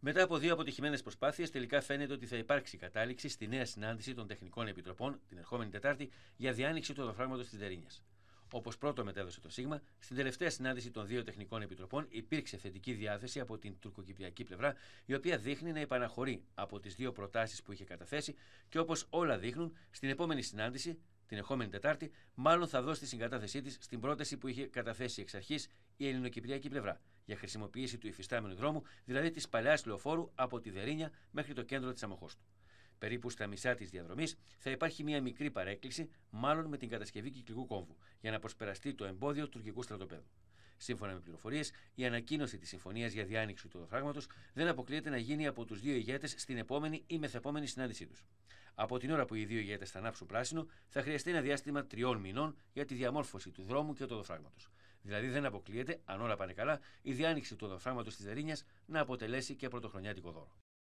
Μετά από δύο αποτυχημένες προσπάθειες, τελικά φαίνεται ότι θα υπάρξει κατάληξη στη νέα συνάντηση των τεχνικών επιτροπών την ερχόμενη Τετάρτη για διάνοιξη του δοφράγματο τη Δερίνια. Όπως πρώτο μετέδωσε το ΣΥΓΜΑ, στην τελευταία συνάντηση των δύο τεχνικών επιτροπών υπήρξε θετική διάθεση από την τουρκοκυπριακή πλευρά, η οποία δείχνει να επαναχωρεί από τις δύο προτάσεις που είχε καταθέσει και όπως όλα δείχνουν, στην επόμενη συνάντηση την ερχόμενη Τετάρτη, μάλλον θα δώσει τη συγκατάθεσή της στην πρόταση που είχε καταθέσει εξ αρχής η ελληνοκυπριακή πλευρά για χρησιμοποίηση του υφιστάμενου δρόμου, δηλαδή της παλιάς λεωφόρου από τη Δερίνια μέχρι το κέντρο της Αμοχώστου. Περίπου στα μισά της διαδρομής θα υπάρχει μια μικρή παρέκκληση, μάλλον με την κατασκευή κυκλικού κόμβου, για να προσπεραστεί το εμπόδιο τουρκικού στρατοπέδου. Σύμφωνα με πληροφορίες, η ανακοίνωση της συμφωνίας για διάνοιξη του δοφράγματο δεν αποκλείεται να γίνει από τους δύο ηγέτες στην επόμενη ή μεθεπόμενη συνάντησή τους. Από την ώρα που οι δύο ηγέτες θα ανάψουν πράσινο, θα χρειαστεί ένα διάστημα τριών μηνών για τη διαμόρφωση του δρόμου και του οδοφράγματος. Δηλαδή, δεν αποκλείεται, αν όλα πάνε καλά, η διάνοιξη του οδοφράγματος της Δερίνια να αποτελέσει και πρωτοχρονιάτικο δώρο.